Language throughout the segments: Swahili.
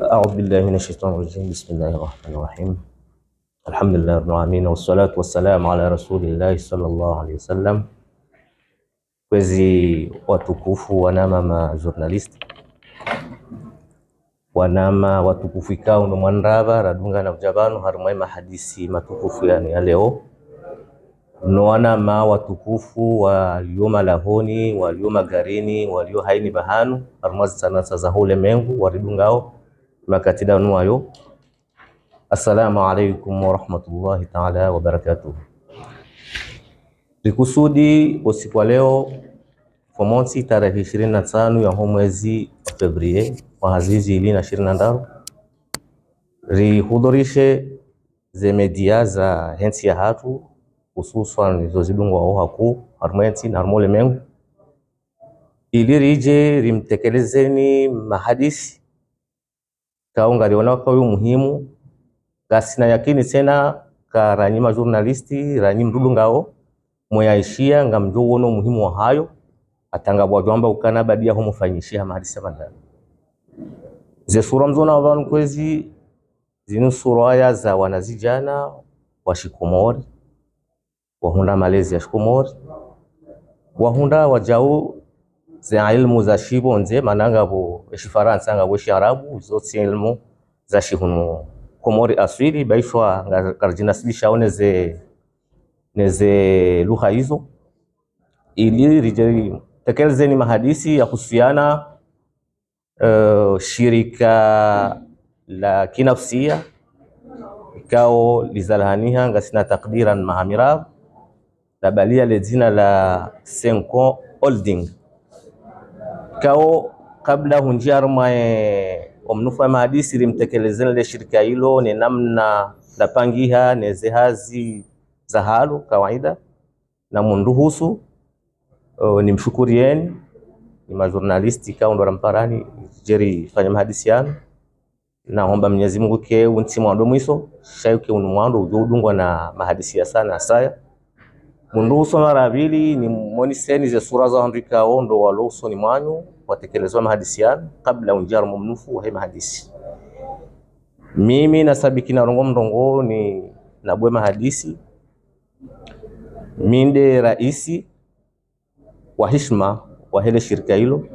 أعوذ بالله من الشيطان الرجيم بسم الله الرحمن الرحيم الحمد لله رب العالمين والصلاة والسلام على رسول الله صلى الله عليه wasallam. Kwezi watukufu wanama ma journalist wanama watukufu ikao nomwanrava radunga na vujavanu harumai mahadisi matukufu yani ya leo nowanama watukufu walio malahoni walio magarini walio haini bahanu harumwa zinasa za mengu waridungao assalamu alaikum warahmatullahi taala wabarakatuh. Likusudi usiku wa leo Fomonsi tarehe ishirini na tano ya huu mwezi wa Februari wa hazizi ili na ishirini na ndaro rihudhurishe media za hensi ya hatu hususan zozidungwa wao haku harmwensi na harmole mengu ili rije rimtekelezeni mahadisi kaongarionako yu muhimu na yakini sena karanyima journalisti ranyi mdudu ngao moyaishia ngamjo uono umuhimu wa hayo bwa jwamba ukana badia homufanyishia mahadisa mandani ze sura mzona wa kwezi zinu ya za wanazijana washikomori wahunda malezi ya shikomori wahunda wajau za ilmu za shibonze manangabo eshifaransa ngabo arabu zo ilmu za shihunu komori aswili baishwa karjinasibisha one ze neze lugha hizo ili rijeri tekelezeni mahadisi ya kusiana uh, eh, shirika la kinafsia ikao lizalhaniha ngasina takdiran mahamirab labalia lejina la Senko Holding kao kabla mae omnufa amadisi rimtekelezeni le shirika hilo ni namna ndapangiha nezehazi za halu kawaida na munduhusu uh, nimshukurieni ni majurnalisti ndo ramparani jeri fanya mahadisiano nahomba Mwenyezi Mungu ke unti mwandu mwiso shayu ke unu udungwa na mahadisia sana asaya mundu usomera abili ni ze sura zahandika wondo wala usoni mwanyu watekelezwa mahadisi yanu kabla unjaro mumnufu wahe mahadisi mimi na rongo mdongo ni nabwe mahadisi minde raisi wa hishma wahele shirika hilo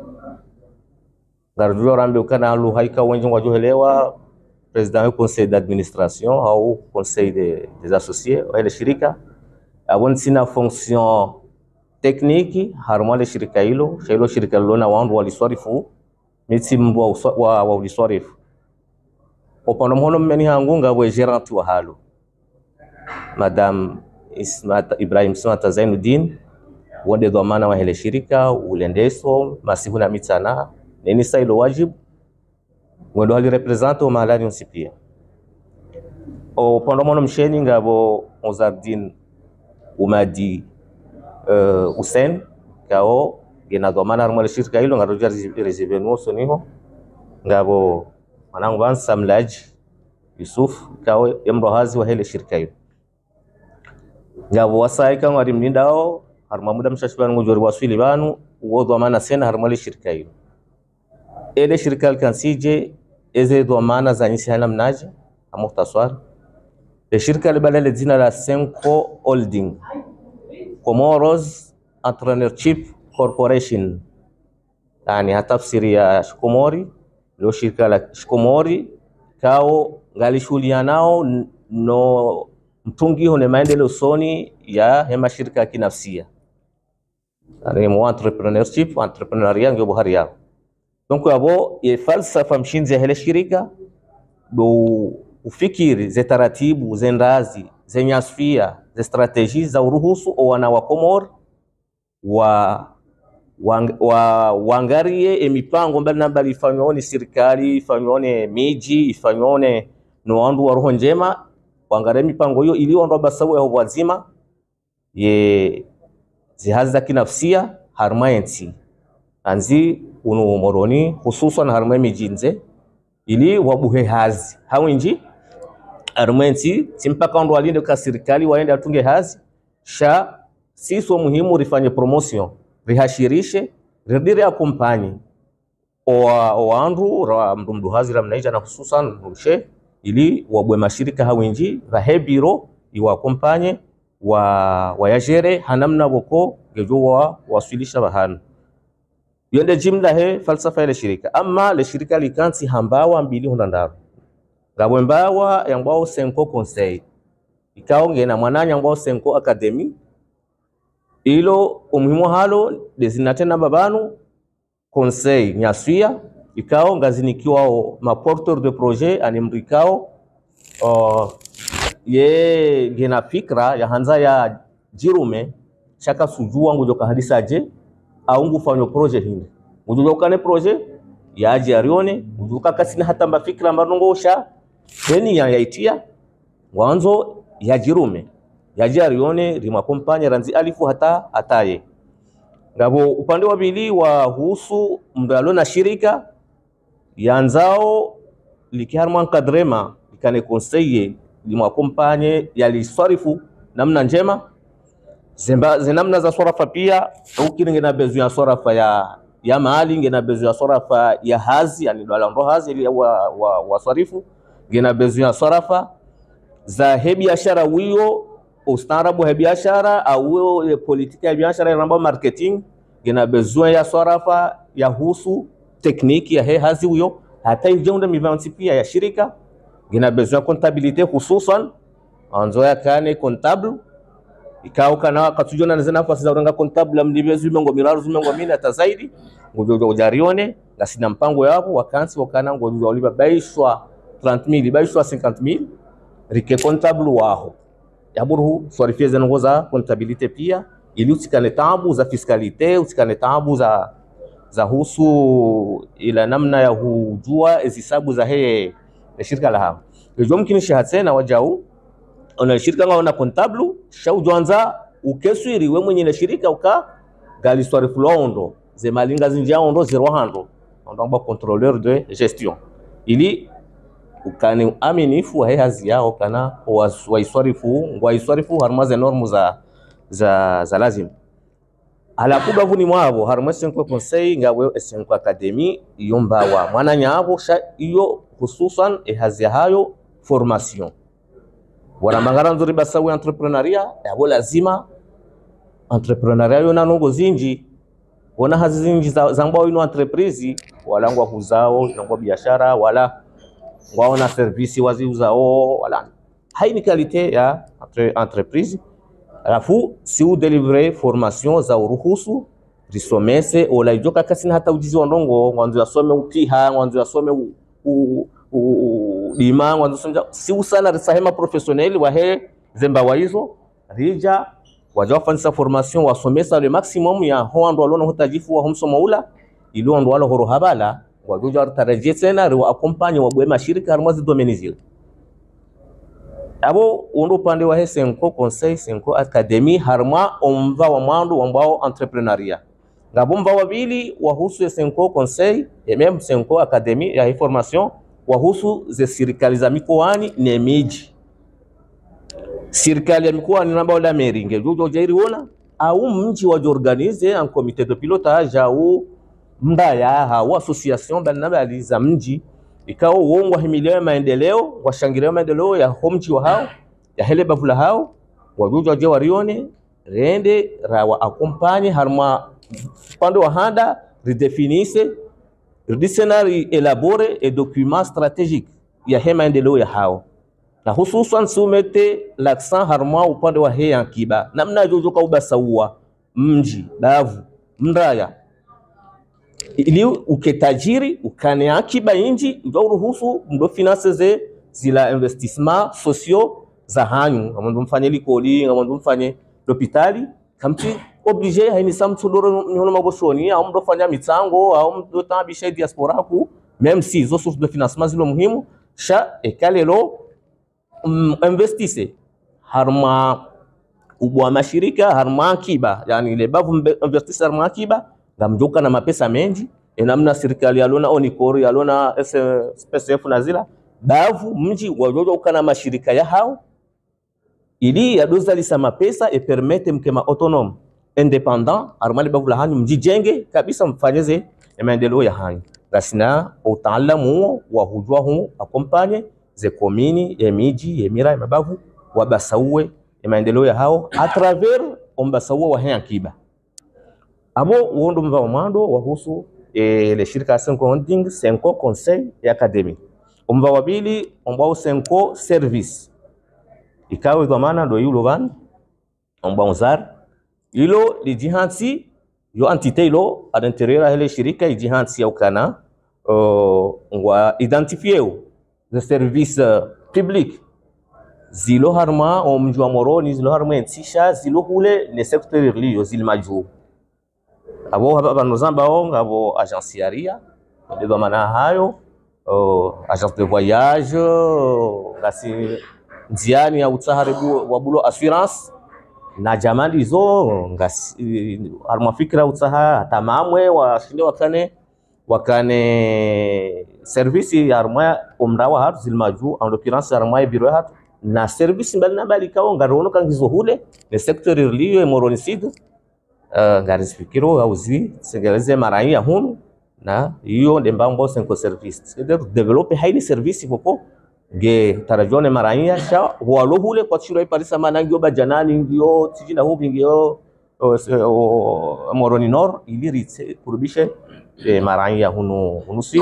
ngarujua rambe ukana alu haika wenje juhelewa president wa conseil d'administration au conseil des associés wahele shirika woni sina fonction technique le shirika hilo shailo shirika lona wandu waliswarifu mitsimbu wauliswarifu wa opano mhono mmeni hangu ngabwe gerant wa halu madam ismat Ibrahim Smata Zainuddin wonde dhamana wa hele shirika ulendeso masihu na mitana nini sailo wajibu ngwendo hali represente o mahalani onsipia o pando mono msheni ngabo ozardin umadi uh, Usen kao ginagomanaro mwala shirika hilo ngarudia rezivenuoso niho ngabo mwanangu bansamlaji Yusuf kao emrohazi hele shirika hilo ngabo wasai kango ari mlindao harmamuda mshashi banu ngojori waswili banu uwodwamana sena harmali shirika hilo ele shirika alkansije eze dwamana zanyisi hana mnaje amuhtaswara E le shirika libadala jina la Senco Holding Comoros Entrepreneurship Corporation, yani hatafsiri ya Shikomori, ndio shirika la Shikomori kao ngalishughulia nao no mtungi hone maendeleo soni ya hema shirika ya kinafsia yani mo entrepreneurship entrepreneuria ndio buhari yao donc abo ye falsafa mshinzi ya hele shirika do ufikiri ze taratibu ze ndazi zenye nyasfia ze strateji za uruhusu o wana wa Komor wa wangarie wa, e emipango mbali na mbali ifanyone serikali ifanyone miji ifanywaone nowandu wa roho njema wangarie mipango hiyo iliyoandwa basabu ya wazima ye zihazi za kinafsia harmaenti anzi unu moroni hususan harmaenti mijinze ili wabuhe hazi hawinji Arumwensi simpaka ndo walinde kwa serikali waende atunge hazi sha siso muhimu rifanye promotion rihashirishe ridire wa wandu ra mdumdu hazi ra mnaija na hususan rushe ili wabwe mashirika hawinji iwa iwakumpanye wa wayajere hanamna boko gejo wa wasilisha bahana yende jimla he falsafa ile shirika ama le shirika likansi hambawa mbili hundandaru ngawembawa yangwao senko conseil ikaonge na mwananya yangwao senko academy ilo umuhimu halo dezina tena babanu conseil nyaswia ikao ngazinikiwao maporteur de projet animrikao uh, oh, ye gena fikra ya hanza ya jirume chaka sujua ngujoka hadisaje au ngufanywa projet hinde ngujojokane projet yaje arione ngujoka kasina hata mafikra mbarongosha seni yayaitia wanzo yajirume yajarione rimakompanya ranzi alifu hata ataye ngabo upande wa pili wa husu mdalo na shirika yanzao likiharma kadrema likane konseye limakompanye yaliswarifu namna njema zemba zinamna za swarafa pia ukiringe na bezu ya sorafa ya ya maali ngena bezu ya sorafa ya hazi yani dala ndo hazi wa, wa, wa swarifu gena besoin sarafa za he biashara wiyo ustaarabu he biashara au politiki ya biashara inamba marketing gina besoin ya sarafa ya husu tekniki ya he hazi wiyo hata ijonde mivansi pia ya shirika gena besoin kontabilite hususan anzo ya kane kontablu ikao kana akatujona na nafasi za uranga comptable mlibezi mengo miraru mengo mina hata zaidi ngojo ujarione na sina mpango yako wakansi wakana ngojo ulibabaishwa 30000 bayiswa 50000 rike comptable waho yaburuhu suarifie zenongo za comptabilité pia ili usikane tabu za fiscalité usikane tabu za za husu ila namna ya hujua hesabu za heye shirika la hapo ijo mkini na wajau ona shirika ngaona comptable shaujwanza ukeswiri we mwenye na shirika uka gali suarifu londo zemalinga zinjia ondo zirwahando ondo amba controller de gestion ili ukani aminifu wa hazi yao kana waiswarifu waiswarifu harmaze normu za, za, za lazim ala ku bavuni mwabo harimo esenku ekonseyi ngabwe esenku akademi yomba wa mwana nyabo sha iyo hususan ehazi hayo formation mangara nzuri basa basawe entrepreneuria yabo lazima entrepreneuria yona nanongo zinji wana hazi zinji za, za mbao ino entreprise walangwa kuzao inangwa biashara wala waona servisi waziuza waziuzao oh, wala hai ni kalite ya entreprise. Alafu si u udelivre formation za uruhusu risomese ola oh, olaijua kasina hata ujizi wa ndongo wanzu yasome utiha wanzu yasome u, u, u, dima wanzu somja si u usana risahema professionnel wahe zemba waizo rija wajafanyisa formation wasomesa le maximum ya ho alona hutajifu wa ilu homsomaula iliondwalo horo habala wagonjwa watarejee tena riwaakompanye wagwe mashirika harimo zidomenizile abo undi upande wa hesenko conseil senko academy harimo omva wa mwandu wambao entrepreneuria ngabo mva wabili wahusu senko conseil emem senko academy ya information wahusu ze serikali za mikoani ne miji serikali ya mikoani nambao la meringe jojo wona au mji wa jorganize en comité de pilotage au mbaya hao association balinabali za mji ikao uongo himilio ya maendeleo washangiliwa maendeleo ya homji wa hao ya hele bavula hao wajuja waje warione rende rawa akompanye harma pande wa handa ridefinise ridisenari elabore et document stratégique ya hema maendeleo ya hao na hususan sumete l'accent harma upande wa he ya kiba namna jojo kaubasaua mji bavu mraya ili uketajiri ukane akiba inji mdo uruhusu mdo finance ze zila investissement socio za hanyu amandu mfanye likoli amandu mfanye lopitali kamti oblige haini samtu doro nyono magoshoni au mdo fanya mitsango au mdo tabisha diaspora ku même si zo source de financement zilo muhimu sha ekalelo mm, investisse harma ubwa mashirika harma akiba yani le bavu investisse harma akiba ngamjuka na mapesa menji enamna serikali yalona onikori yalona SPSF na zila bavu mji wajojo ukana mashirika ya hao ili yadoza lisa mapesa e permete mkema autonome independent armali bavu la mji jenge kabisa mfanyeze e maendeleo ya hani rasina utaalamu wa hujwa hu akompanye ze komini ya e miji ya e mira ya e mabavu wabasaue maendeleo ya hao a travers ombasaue wa hanyakiba Amo huo ndo mvawamwando wahusu conseils shirika Senko Holding, Senko Conseil et Académie Umva wabili Senko Service ikawe ndo yulo van ilo lijihansi yo entité lo à l'intérieur shirika au ngwa identifier le service uh, public zilo harma moroni zilo harma zilo le secteur religieux abo banoza mbao ngabo agence yaria beba mana hayo oh, agence de voyage oh, ngasi nziani ya wa bulo assurance na jamani zo ngasi armafikira utsaha tamamwe washinde wakane wakane arma umra wa hatu zilmaju en l'occurrence yarma biro hatu na service mbali na bali kaonga ngarono kangizo hule ne secteur liyo moronicide garis fikiru uh, eh, ngarizvikiriwo sengeleze tisengereze ya yahunu na demba mbo senko service tisedero develope haini service ipopo nge taravione maranyu yasha walohule kwatshirwa iparisa manangio bajanani ngio tijina hubi ngio Moroni nor ili rite kurubishe e, ya hunu hunu si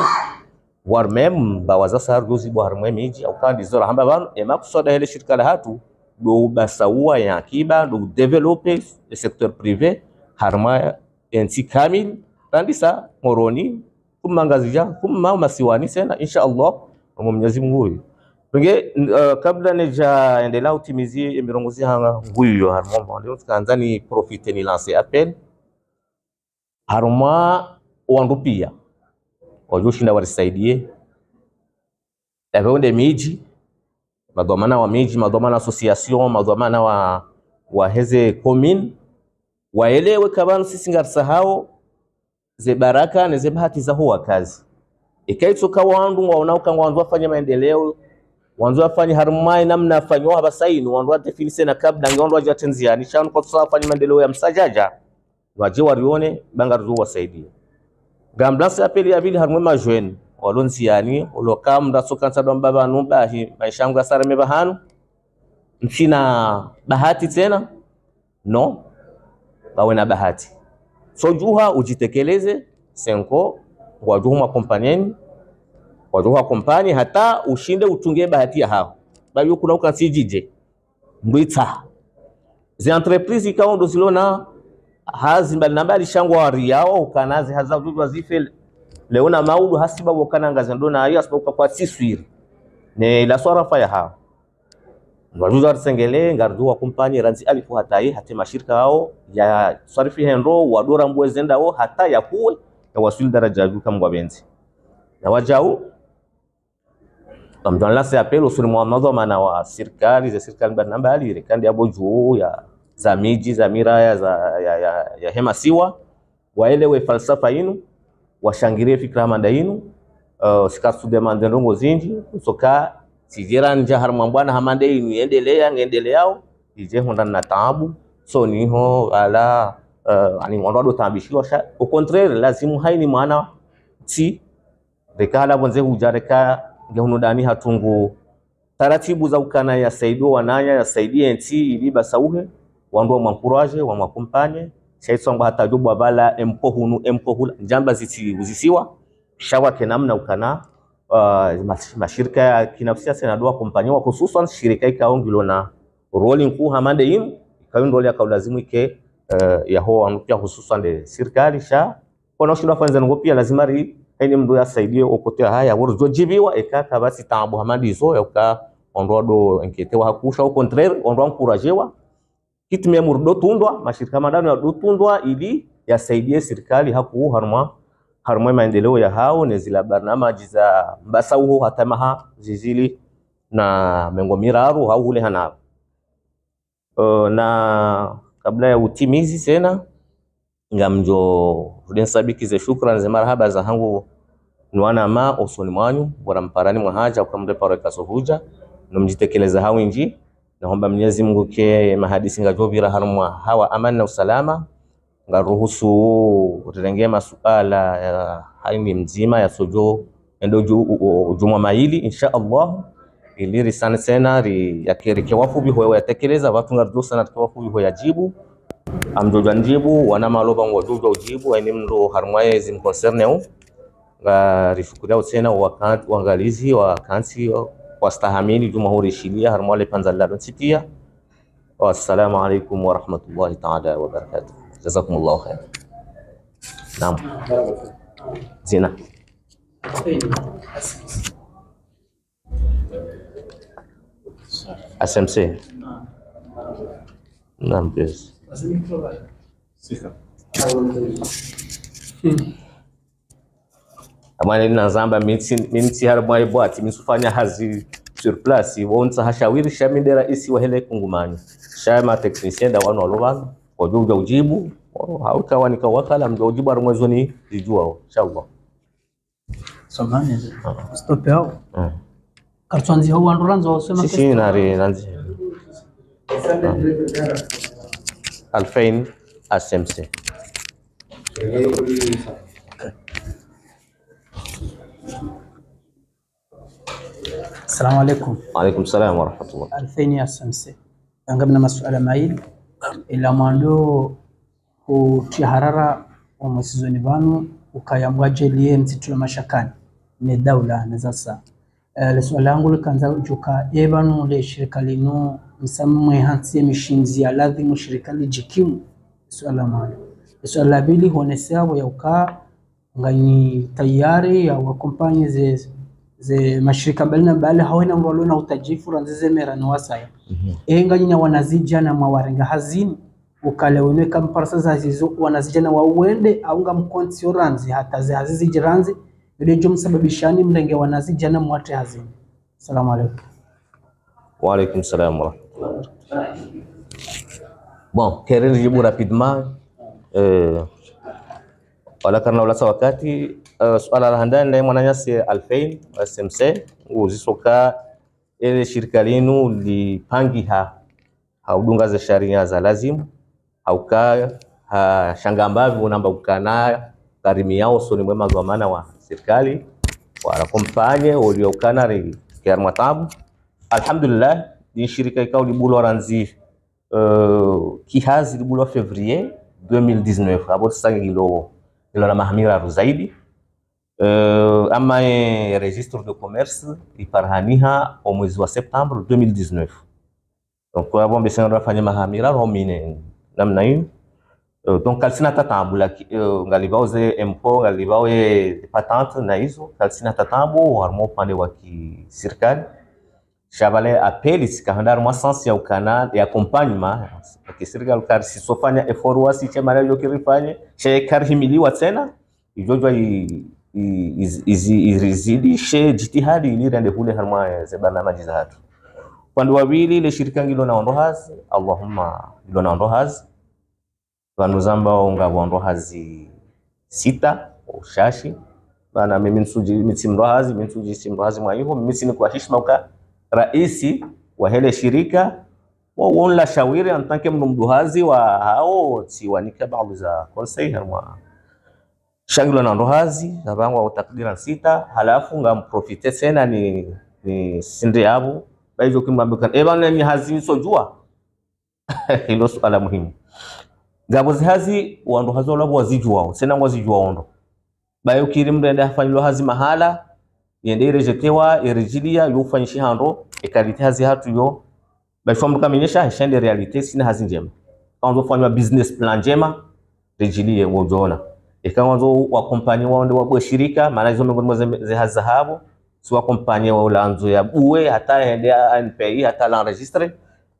war mem bawaza sahar gozi sargozi bwarmwe miji au kandi zora hamba vano ema kusoda hele shirika la hatu do basawa ya akiba do develope e, sektor privé harma ensi kamil tandisa moroni kumangazija kumma masiwani sena insha Allah mu Mwenyezi Mungu Penge uh, eh, kabla neja endela utimizie emirongozi hanga huyu yo harmo ndio tukaanza ni profite ni lance appel harma wandu pia wajoshinda warisaidie yaveonde miji madhamana wa miji madhamana association madhamana wa, wa heze commune waelewe kabano sisingarisahau ze baraka na ze bahati za huwa kazi ikaitso ka wandu waonakanga wandu wafanye maendeleo wandu wafanye harumai namna afanywa saini wandu atefinise na kabla ngondu aje ni shanu kwa tusawa fanye maendeleo ya msajaja waje warione banga tuzo wasaidie gamblasi apeli ya vile harumwe majweni walonziani ulokam ndasuka sadwa baba nubahi maisha yangu asareme bahanu mchina bahati tena no wawe na bahati So juha ujitekeleze senko kwa wajuhu makompanyeni wajuhu makompani hata ushinde utunge bahati ya hao babyo kuna sijije. mbwitsa zi entreprise ikawo ndo zilona hazi mbali nambali wa wariyao ukanazi hazavudu wazife leona maulu hasiba wakana wokanangazi ndo na hiyo asibakuka kwa siswiri ne la swara faya hao Mwajuzi mbazuza arisengele ngarzuwa kumpanye ranzi alifu hatai hati mashirika hao ya swarifi henro wadora mbwe zendao hata ya kuwe ya wasuli daraja juu kama benzi. na wajau amdon lase apel usuri muamazo mana wa serikali za serikali mbalimbali rekandi abo juu ya za miji za miraya za ya, ya, ya hema siwa waelewe falsafa yinu washangirie fikra manda yinu uh, sikasude mandenrongo zinji soka sijera nja harma bwana hamande niendelea ngendeleao ije honda na taabu so niho ala uh, ani mwando sha au contraire lazimu haini maana si rekala bonze hujareka ngehuno dani hatungu taratibu za ukana ya saidio wananya ya saidie nti ibiba sauhe wandu mwankuraje wa mwakumpanye shaitsangwa hatajubu abala empohunu empohula njamba ziti uzisiwa shawa kenamna ukana uh, mashirika ya kinafsi dua kumpanyiwa hususan shirika na roli nkuu hamande im ikayondole yakalazimu ike uh, yaho anupya hususan de serikali sha kono shindo afanze ngo pia lazima ri ene mndu yasaidie okotea haya worzo jibiwa ekaka basi tabu hamande izo yoka ondoa do enketewa hakusha au contraire ondoa nkurajewa kitu murdo tundwa mashirika madano ya tundwa ili yasaidie serikali hakuuhanwa harumwe maendeleo ya hao nezila barnamaji za mbasa uho hatamaha zizili na mengo miraru hau hule hanaru uh, eh, na kabla ya utimizi sena ngamjo densabikize shukrani ze marhaba za hangu nwana ma usoni mwanyu bora mparani mwa haja kwa paro reka sohuja na nomjitekeleza hawinji naomba Mwenyezi Mungu ke mahadisi ngajobira harumwa hawa amani na usalama ngaruhusu uterengee masuala ya haimi mzima ya sojo endo juma maili insha Allah ili risane sena ri bi hoya tekeleza watu ngarujo sana tikewafu hoya jibu amjojwa janjibu wana maloba ngojojwa jibu aini mndo harmaye harmwaye concerne u ga rifukuria uangalizi wa kansi wa stahamini juma huri shilia harmale harmwale panzalalo wa assalamu alaikum wa rahmatullahi taala wa barakatuh Jazakumullahu khair. Naam. Zina. SMC. Naam, please. amane linazamba minsi harimwari bwati misufanya hazi surplus wonsa hashawirisha midera isi wahele kungumanya shaya matechnicien da wanu walovandu waduga ujibu hautawa ni kawakala mdojibu arumwezoni jijua inshallah somani stop yao kartsanzi ho wandu ranzo sema si si nari ranzi alfain SMC السلام عليكم وعليكم السلام ورحمة الله 2000 يا سمسي كان ما السؤال مايل elamando otiharara omusizoni banu ukayambwa jeliye msitula mashakani nedaula nazasa uh, eh, swali yangu likanza juka ebanu le shirika linu msamwe hansi mishinzi ya lazimu shirika lijikimu swala mwana swala la pili huonesea ya uka nganyi tayari ya wakompanyi ze ze mashirika mbali na mbali hawe na ngolo na utajifu ranze mera ni wasaya mm -hmm. enga nyina wanazija na mawarenga hazini ukale wenwe kam za zizo wanazija na wauende aunga mkonsi oranzi hata ze hazizi jiranzi yule jom sababishani mrenge wanazija na mwate hazini salamu alaikum wa alaikum salamu wa bon kere jibu rapidement eh wala karna wala wakati Euh, swala euh, la handani la mwananyasi alfain smc uzisoka ele shirika lenu lipangi ha haudunga za sharia za lazimu hauka ha, shangambavyo namba ukana karimi yao soni mwema kwa maana wa serikali ulio uliokana ri kiar matabu alhamdulillah ni shirika ikao libulo ranzi uh, kihazi libulo februari 2019 abo sangi lo ilo na mahamira zaidi Eh, ama em registro de comércio e para Niha, o mês de setembro de 2019. Donc, senhor fazer s'en raffaire, ma hamira, romine, nam naïu. Eh, Donc, calcina eh, o la galiba ose impo, galiba ose patente, ISO, calcina tatambo, o armo pande waki circade. Chavale apeli-se que arranjar uma sanção ao canal e acompanhe-me, porque se o cara se sofanya e for o assim, que que ele faz, se é cara o a e jogo izidishe jitihadi ili rende kule harmaye ze barnamaji za hatu pandu wawili ile shirika ngilo ondo hazi allahumma ngilo ondo hazi vandu zamba unga ondo hazi sita ushashi maana mimi nsuji mitsi mitsimndo hazi mimi nsuji mitsuji simndo hazi mwaiho mimi sini kwa heshima uka raisi wa hele shirika wa wonla shawiri antanke hazi wa hao tiwanika baadhi za konsei harma shangilo na ndohazi ngavangwa takdira sita halafu nga ngamprofite sena ni, ni sindi yavo baivyo eba hazi evanemi jua ilo suala muhimu ngavo zihazi wandohazi walavo wazijuwao sena ondo bayo kiri mrende afanyilwa hazi mahala yende irejetewa irejilia yofanyishi hando ekalite hazi hatu yo baifamrukaminyesha ishende realite sina hazi njema kanzofanywa business plan njema rejilie wojoona ikawa zo wakompanya wao ndio wabwe shirika maana hizo miongoni mwa ze hazahabu si wa kompanyi wa lanzo ya buwe hata ende NPI hata la registre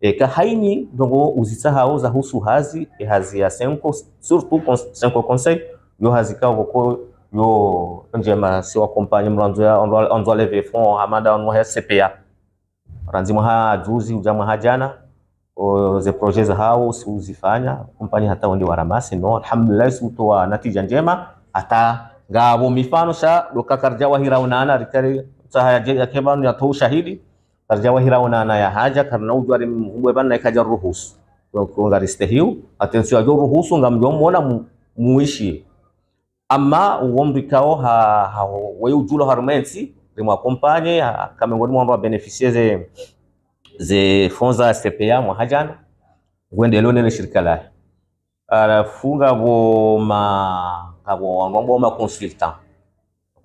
eka haini ndongo uzisa hao za husu hazi e hazi ya senko surtout senko conseil yo hazi ka ko yo njema si wa kompanyi mlanzo ya onzo leve fond hamada onwa CPA ranzimwa ha juzi ujamwa hajana jana ze projet za hao siuzifanya kompani hata wende waramasi no alhamdulillah siutoa natija njema hata ngabo mifano sha doka karja wahira unana rikari sahaya ya kebanu ya to shahidi karja wahira unana ya haja karna ujwari mhubwe bana ikaja ruhusu konga ristehiu atensio ajo ruhusu ngamjomona muishi ama uombi kao ha, ha weyu julo harumensi rimwa kompanye ha, kamengoni mwa beneficieze Ze zifunza sepeya muhajana gwende lonele shirika la laye arafunga boma ngabo wangwa boma consultant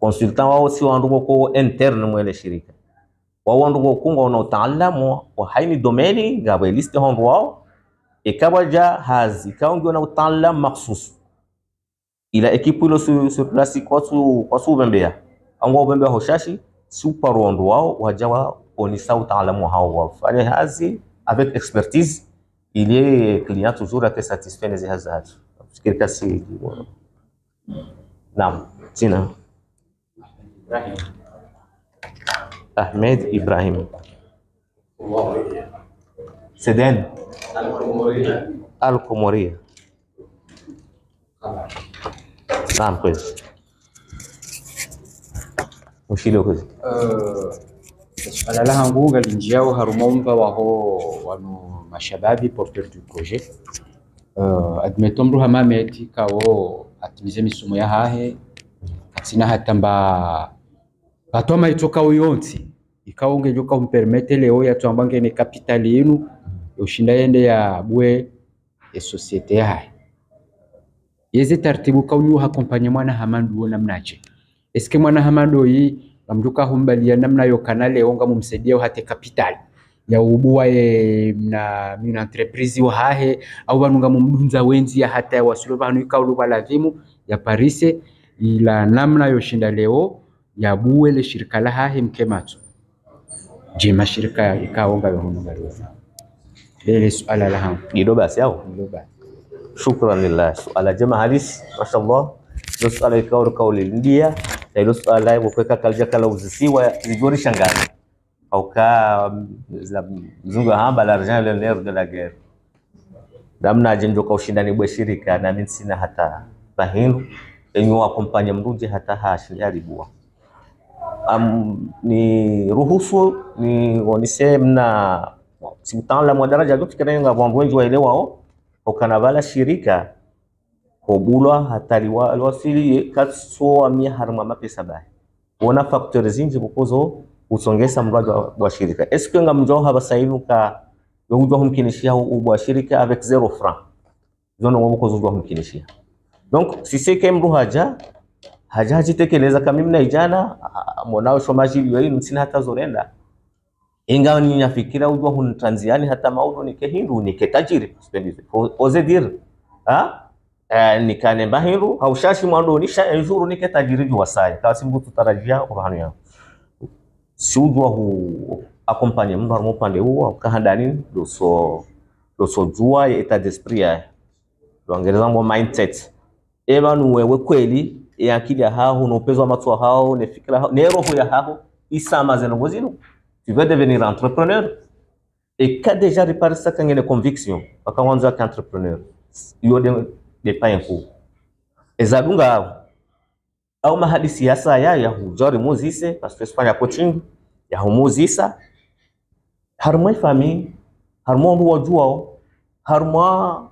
consultant wao si wanduko ko interne le shirika wao wanduko kunga na utaalamu wa haini domeni ngabo liste hondo wao e ikabaja hazi kaungi na utaalamu makhsus ila ekipu ilo su su klasi kwa su kwa su bembea angwa bembea hoshashi super rondo wao wajawa كونيسا وتعلموها هو فعلى هذه افيك اكسبرتيز الي كليان توجور تي ساتيسفي لي هذا هذا فكر كاسي نعم سينا احمد ابراهيم سدان الكوموريه الكوموريه نعم كويس وشيلو كويس alala hangu galinjia haruma harumomba waho wanu mashababi porteur du projet uh, admeto mruha mameti kawo atimize misumo ya hahe atsina hatamba mba batwa maitoka uyonsi ikawo ngejo umpermete leo ya twamba ngene kapitali yenu ushinda yende ya bwe ya societe ya hahe yeze taratibu kaunyu hakompanya mwana hamandu namnache eske mwana hamandu yi kamjuka humbalia namna yo kanale onga mumsaidia hate capital ya ubua ye na mina entreprise wa hahe au banunga mumdunza wenzi ya hata ya wasulu banu la vimu ya Parise ila namna yo shinda leo ya buwe le shirika la hahe mkemato je mashirika ikaonga yohono garuza lele suala la hamu ndio basi au ndio basi shukran lillah suala jema halisi mashallah ndio suala ikaulu kauli ndia na hilo suala ya kalja kala uzisiwa shangani au auka um, mzungu hamba la argent le nerf de la guerre damna ajenjo kwa ushindani bwa shirika na mimi sina hata bahilu enyo wa kumpanya hata hashi yaribua am ni ruhusu ni wanise mna simtala mwa daraja gofikira yenga bwangu wengi waelewao ukana bala shirika ko ɓuula hatta liwasili mia harma mapesa bahe kuona faktori zinji kukuzo usongesa mradi wa shirika eske nga mjoha haba hivi ka yojwa humkinishia ubwa shirika avec zero franc zono ngobuko ujwa humkinishia donc sise kemru haja haja hajitekeleza kama mimi na ijana mwanao shomaji liwe msina hata zorenda ingawa ni nafikira ujwa huntanziani hata maudu nike hindu nike tajiri oze dir ha Uh, nikane bahiru haushashi mwandonisha enjuru nike tajiri juwasaye kasi mbutu tarajia urahanu ya siujwa hu akompanye mndu harimo upande huo kahandanini doso dosojua ya eta despri yaye lwangereza mindset eva nuwewe kweli yankili ya haho noupezo wa matua hao nefikira hao neroho ya haho isamaze nongo zino tu veux devenir entrepreneur et ka deja ripari sakangene conviction wakawanza ka entrepreneur yo Depain ezalunga awo au. hadisi yasa ya ya huzori muzise pasitosipanya kotingi yahumuzisa harimo ifami harimo ondu wojuwao harimo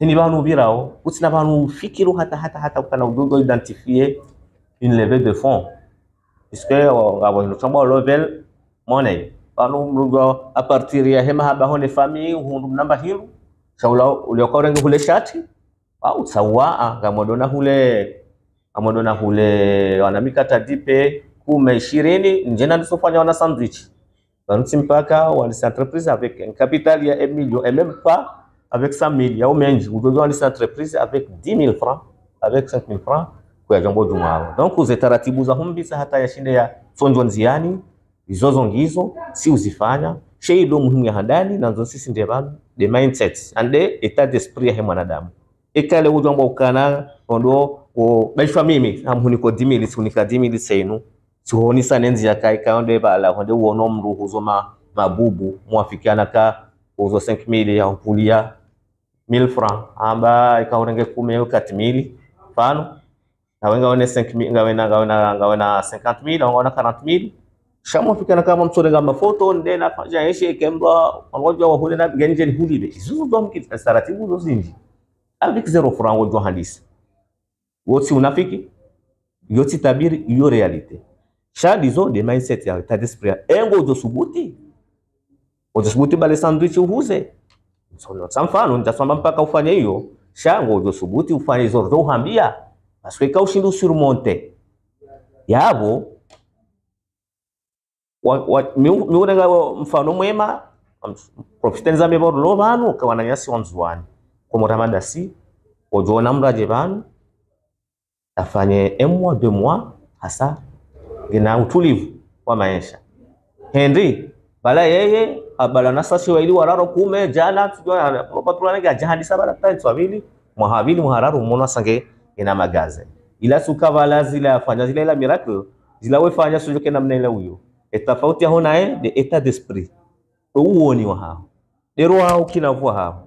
ini banu birawo utsina banu fikiru hata hata hata kana udogo identifier une levée de fond. fonds puisque abo notambo level money banu mlugo a partir ya hema haba hone fami hundu namba hiru. shaula uliokorengi hule shati au sawaa ah, ngamodona hule amodona hule wana mikata dipe kume ishirini njena nisofanya wana sandwich vanuti mpaka wanisa entreprise avec un capital ya 1 million et même pas avec 100 000 au menji udojo wanisa entreprise avec 10 000 francs avec 5 000 francs kwa jambo jumao donc uze taratibu za humbisa hata ya shinde ya sonjo nziani izozo zongizo si uzifanya sheido muhimu ya handani nanzo sisi ndio bantu the mindset and the état d'esprit ya mwanadamu ekale ujwamba ukana ondo ko baishwa mimi ko dimili suni ka dimili senu nzi ya kai kaonde bala konde uono mru huzoma mabubu mwafikiana ka uzo 5000 ya kulia 1000 franc amba ikaurenge 10 yo katimili mfano na wenga one 5000 5 mili ngawena ngawena ngawena 50 mili ngawena 40 mili shamo fikana kama msore kama foto ndena fanya yeshe kemba wangoja wa na genje ni hulibe hulile izuzo domkit taratibu zo zinji avec zéro franc ou que, Aussi unafiki, yoti tabiri yo réalité. Chalizo de mindset ya ta d'esprit. Engo do subuti. Ozo o bale sandwich o Sono samfano o mpaka ufanye o Shango ozo o ufanye hizo o uhambia. Asweka o usurmonte. Yabo o wa miurenga o mwema profitenza o lovanu kawananyasi o omutamandasi ojona mraje vanu afanye emwa de mwa hasa ngina utulivu wa maisha henry bala yeye abala shiwa ili wararo kume jana tujua tujona mopatulanega jahadi sabala tantu abili mwahabili mwararo mwono sange ina magaze ila suka sukavala zila fanya zila ila miracle zila wefanya sujoke namna ile huyo etafauti hao naye de eta d'esprit uoni wa hao dero hao kinavua hao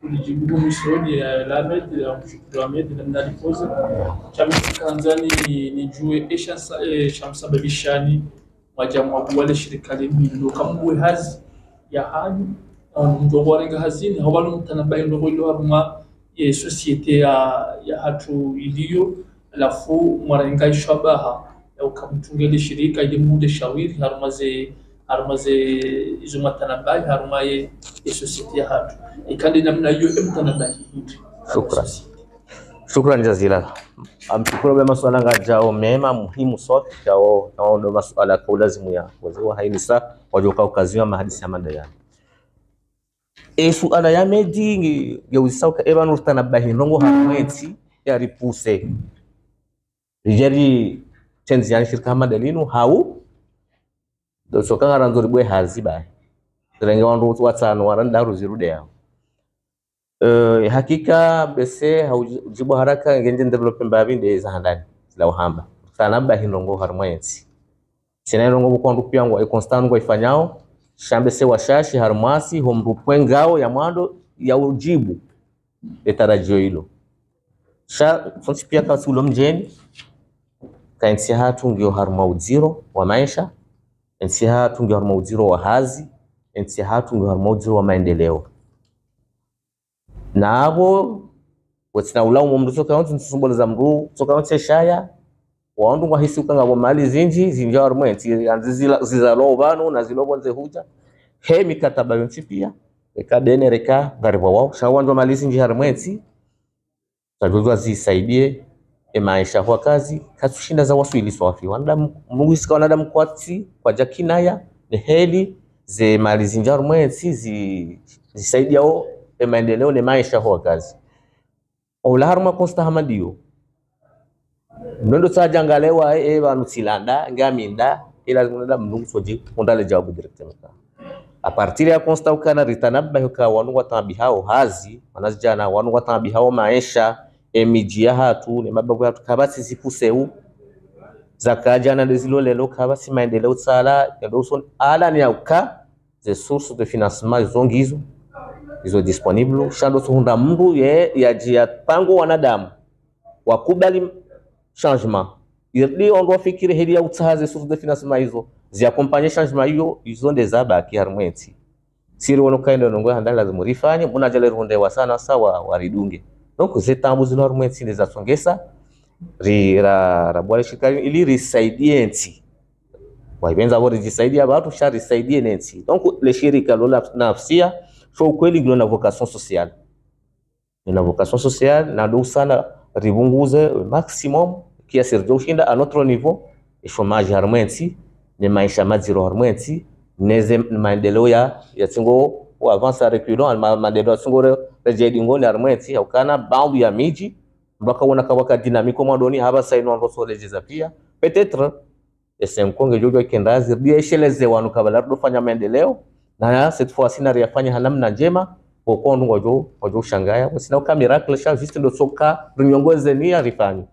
tulijibu eh, eh, misoli ya eh, Lamed ya mshukuru Lamed na mnalipoza chamkanzani nijue esha e, shamsababishani majamwabu wale shirikali mindo kamwe hazi ya hanu ndogwarenga hazini hawalu mtanabai ndogo ile haruma e, societe ya ya hatu iliyo alafu mwarenga ishabaha ukamtungele shirika ile mude shawiri harumaze harumaze izo matanabai harumaye esosiyete yacu e, kandi nayo emutanabai shukrani shukrani jazila amshukuru bema swala ngajao mema muhimu sote jao naondo maswala kwa lazimu ya waziwa haini sa wajoka ukaziwa mahadisi ya manda yani esu ala ya meji ngi geuzisa uka eba nurta na bahi nongo hakuwezi ya ripuse rijari tenzi yani shirika delinu hau sokangana nzori bwe hazi bai renge wandu watsano waranda haruzi rudeao uh, eh, hakika bese haujibu haraka ngenje develop mbabi nde za handani zila uhamba sana ba hinongo harmwensi sina rongo bwo kwandu pyango e constant ngo ifanyao shambe se washashi harmasi homrupwengao ya mwando ya ujibu etarajio hilo sha fonsi pia kasulomjeni kainsi hatu ngio harma ujiro wa maisha NCH tunge harimo ujiro wa hazi NCH tunge harimo ujiro wa maendeleo nabo wetsina ulaumu mndu nsusumbole za ntsumboleza mndu tsoka onse shaya kwa hisi ukanga ukangabwa mali zinji zinja harimo NCH anzizila zizalo vano na zilobonze huja he mikataba yonsi pia reka dene reka garibwa wao shawandu mali zinji harimo NCH tajuzwa zisaidie emaisha kwa kazi katushinda za waswili swafi wanadamu muisika wanadamu kwati kwa jakinaya ni heli ze mali zinjaro mwezi zi, zisaidiao emaendeleo ne maisha kwa kazi haruma kosta hamadio nondo sajangalewa e banu e, silanda ngaminda ila ngunda mungu soji kundale jawabu directement a partir ya konsta ukana ritanabba yuka wanu watabihao hazi wanazijana wanu watabihao maisha emiji yahatu nemababu yahatu khaba sizipusewu zakajana lezilo lelo khaba maendeleo tsala yadouso ala ni niyauka ze source de financement zongizo izo disponible shando tuhunda mbu ye ya jia pango wanadamu wakubali changement ili ondo fikiri hili ya ze source de financement hizo zi ziakompanye changement hiyo izo ndezabaki harmwenti siri wono kaenda nongo handala muna jale runde wa sana sawa waridunge Donc zile tambuzi nao rumwe ntsinde zasongesa ri ra rabwale shirikali ili risaidie nti waibenza bori jisaidia watu sha risaidie nti donc le shirika lola nafsia so kweli gilo na vocation sociale na vocation sociale na donc sana ribunguze maximum kiasi rijoshinda a notre niveau e chômage harmwensi ne maisha maziro harmwensi neze maendeleo ya ya tsingo ou avance ya reculant maendeleo asingore rejeidingoni armweti aukana baadhi ya miji mbakaona kawaka dinamiko mwadoni haba saino ambosolejeza pia petetre esenkonge jojo kendazi diesheleze wanu kabala fanya maendeleo na cette fois sina riyafanya hanamna njema okondu ngojo ngojo shangaya sina ka miracle sha juste ndo soka rinyongoze ni arifanya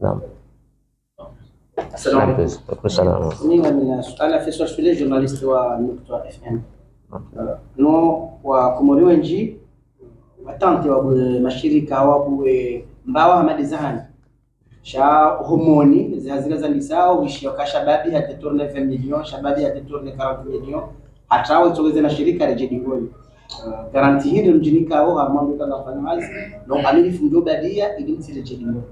naam Assalamu alaikum. Mimi na swali afisa shule journalist wa Nukta FM no wakomoriwe nji batante wabwe mashirika wabwe mbawa hamadi zahani sha homoni zihazira za nisao wishio ka shababi hatetorne 20 million shababi hatetorne 40 million hatawe tsogeze na shirika rejidingoni uh, ah, garanti hili mjini kao hamambo kana fanya wazi no amini fundo badia ili mtirejidingoni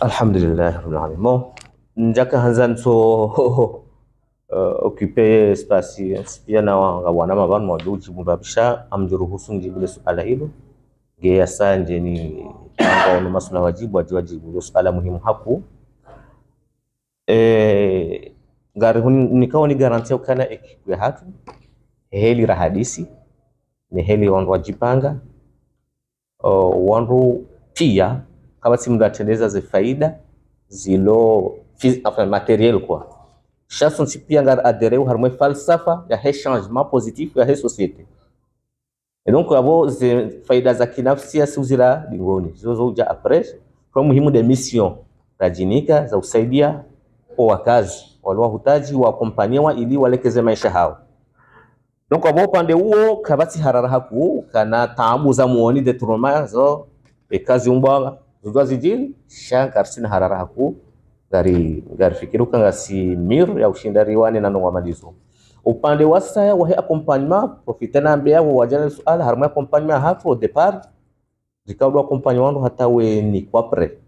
alhamdulillah rabbil alamin mo njaka hanzan so uh, occuper spasi sipiyana wanga bwana mavanu mwaja ujimubapisha amjiruhusu njibule suala hilo geya sanje ni anga ono masula wajibu aji wajibu suala muhimu haku e, eh, gari nikawa ni garantia ukana ekipu ya hatu heli rahadisi ni heli wandu wajipanga uh, wandu pia kama si mdu ateneza zifaida zilo materiel kwa Chansons qui ont adhéré au harmonie falsafa ya he changement positif ya he société et donc avo faida za kinafsi zila dingoni zilizokuja après kwa muhimu de mission rajinika za usaidia kwa wakazi waliohitaji wakompanyiwa ili walekeze maisha hao. Donc avo upande huo kabati harara haku kana taabu za muoni de turoma zo ekazi umbwa zozwa zijini shankarsi na harara haku gari kanga si mir ya ushinda riwani na nungwa madizo upande wa saya wahi accompagnement profite na ambia wa wajana suala harumu ya accompagnement hafu depar depart zikabwa accompagnement wandu hata ni kwa pre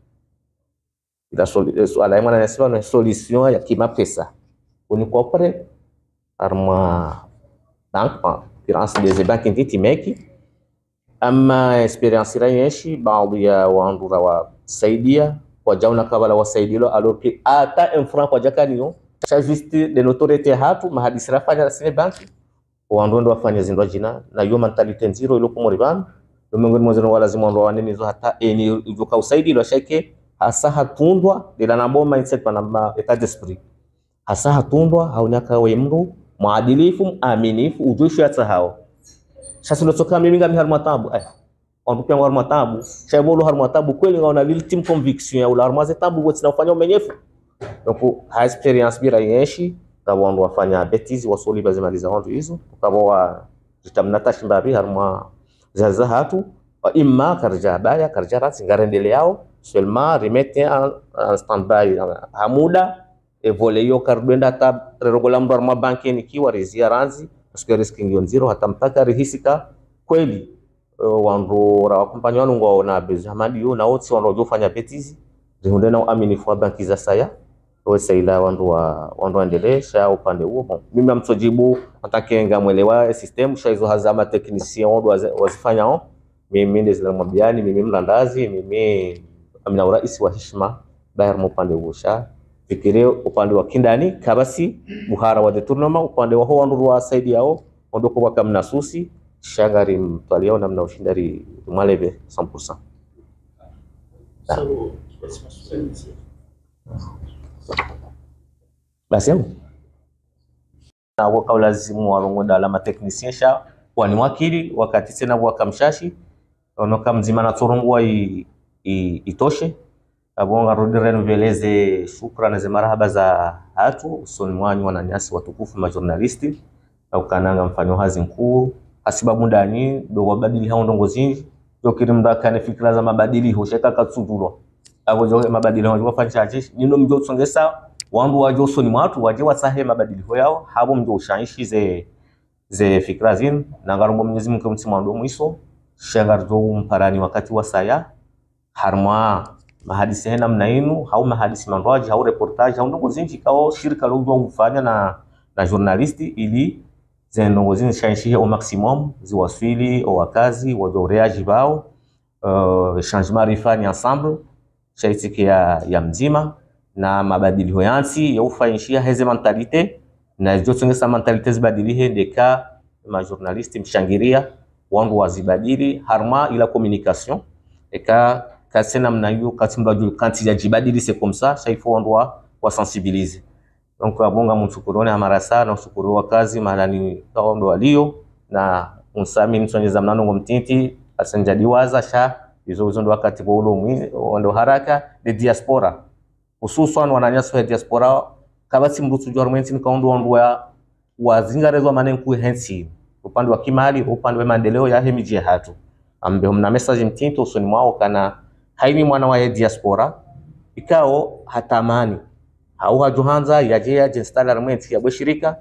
ila eh, suala ya yamwe anasema na solisyon ya kima kimapesa uni kwa pre harumu bank finance deze bank nditi meki ama experience rayeshi baadhi ya wandu rawasaidia kwa ko na kabala wasaydilo alors qu'il attend un franc jaka niyo cha chaviste de l'autorité hatu mahadisira fanya sine banki wandondo wafanye zindwa jina na hiyo mentality nziro ile kumori bana miongoni mwa wala lazima ndo wane hizo hata eni uvuka usaidi lo shake hasa hatundwa de la boma mindset pa ma etat d'esprit hasa hatundwa haunaka we mru mwadilifu aminifu ujushu ya sahao sasa ndotoka mimi miharu matabu aya wanatupia ngwa matabu shaimolo har matabu kweli ngwa na lil team conviction ya ular mazetabu wote nafanya umenyefu donc high experience bila yeshi kabo wandu wafanya betizi wasoli bazimaliza wandu hizo kabo wa zitamnata shimbabi har ma zaza hatu wa imma karja baya karja rat ngarendele yao seulement remete en by hamuda evole yo kardwenda tab rerogola mndu arma banki nikiwa rizia ranzi parce que risk ngiyo nziro hata mpaka rihisika kweli Eh, wandu rawakumpanya wanungu waona bezi hamadi yo na wotsi wandu wajofanya betizi zihunde na uaminifu wa banki za saya wesa ila wandu wa wandu endelesha upande huo mimi amtojibu atakenga mwelewa system shaizo hazama technician wandu wazifanya on mimi ndiye zile mwambiani mimi mlandazi mimi amina urais wa heshima bayar upande huo sha fikire upande wa kindani kabasi buhara wa deturnoma upande wa ho wandu wa saidi yao ondoko kwa kamnasusi shagari twaliona mna ushindari mwaleve sampusa ah. basi na waka ulazimu walongoda alama technicien sha wani wakili wakati tena bwaka mshashi onoka mzima na turungwa itoshe abonga rudi renveleze shukrani za marahaba za hatu usoni mwanyu wananyasi watukufu majournalisti aukananga mfanyo hazi nkuu asibabundani dogwabadili hao ndongozinji jokiri mndu akane fikra za mabadili mabadiliko mabadili akojoke mabadiliko akofanchachishi nino mjo mjotsongesa wandu wajoso ni watu waje wasahe mabadiliko yao habo mjo ushaishi ze ze fikra zin na ngarumbo Mwenyezi Mungu msimu wa mwiso shangarzo mparani wakati wa saya harma mahadisi hena mnainu hau mahadisi mandwaji hau reportage hau ndongo zinji kao shirika lojwa ufanya na na journalisti ili zinalongozini zishaishie au maximum ziwasili au wakazi wadhuriaji bao uh, changement rifani ensemble shaitiki ya, ya mzima na mabadiliko yansi ya ufaishia heze mentalite na hizo zijotsongesa mentalite zibadilihe ndeka journaliste mshangiria wangu wazibadili harma ila communication eka kase namna hiyo kati mrajul kanti jibadili c'est comme ça ça il faut on doit wa sensibiliser Donc abonga mumshukurone hamara sana ushukuru wakazi mahalani kaondo walio na unsami msonyeza mnanongo mtinti asenjadiwaza sha hizo hizo ndo wakati wa ulo ndo haraka de diaspora hususan wananyasa wa diaspora kabasi mrusu jwa rumwensi kaondo wa wazingarezwa manen ku hensi upande wa kimali upande wa maendeleo ya hemiji hatu ambe mna message mtinto usoni mwao kana haini mwana wa diaspora ikao hatamani hauha juhanza yajeya jinstala ya yabwe shirika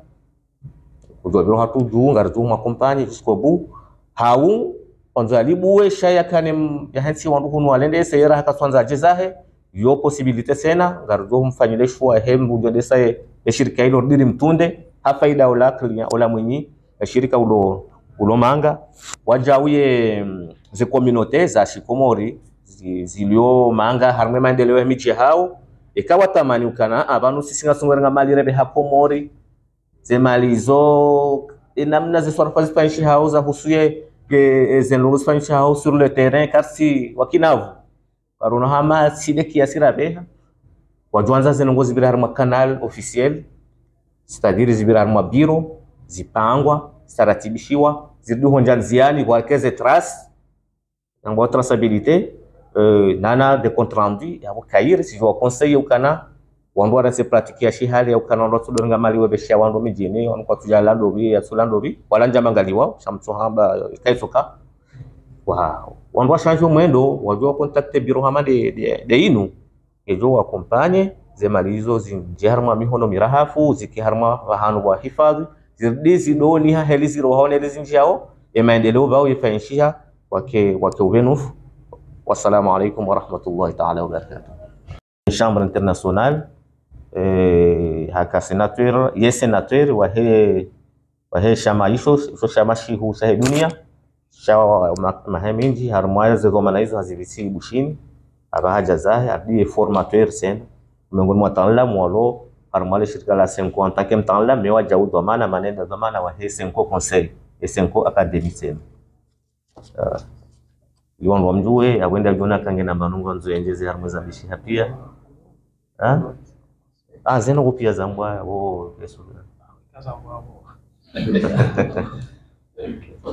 kujwabiro hatu juu ngarzu makompanyi jisikobu hau onzo alibuwe shaya kane ya yahensi wandu hunu alende seyera swanza jizahe yo possibilite sena ngarzu mfanyile shwa hem desa ya shirika ilo diri mtunde hafaida ola klinya ola mwenyi shirika ulo ulo ulomanga wajawiye zikominote za shikomori zilio manga harme maendeleo ya michi hao eka ukana abantu sishingasungwera nga mali rebe hapo mori zemalizo e namna ziswarfa spanish house ahusuye ke zenlungu spanish house sur le terrain kasi wakinavu baruna hama sile kiasi rabeha wajuanza zenlungu zibira harma canal officiel citadire zibira harma biro zipangwa zitaratimishiwa zirudi honja nziani keze trace nangwa traceabilite Euh, nana de compte rendu yabo kaire si wa conseil kana wandu ara se pratique ya shihali ukana ndo tudonga mali webe shia wandu mijini on kwa tujala bi ya sulando bi wala njama ngali ngaliwa shamtu hamba kaisoka wow wandu washanjo mwendo wajua contacte bureau hama de de, de inu ejo wakompanye zemalizo zinjarma mihono mirahafu zikiharma wahanu wa hifadhi zirdizi doni ha helizi rohone lizinjao emaendeleo bao yefanshiha wake wake uvenufu Wassalamualaikum warahmatullahi taala wabarakatuh. Chambre internationale hakasenateur ye senateur wahe wahe chama hicho hicho chama shihu sahe dunia shawa maheminji harmwaze gomanize hazivisi bushini abahaja zahe abdi formateur sen miongoni mwa taalamu walo harmwale shirika la Senko antake mtaalamu mewa jaudu dhamana manenda dhamana wahe Senko conseil Senko academy sen lyondwa mjue akwenda lyonakange na manungo nzoenjeze harumu mishi mishiha pia ha? ah zeno kupia zambwa wo oh, yesu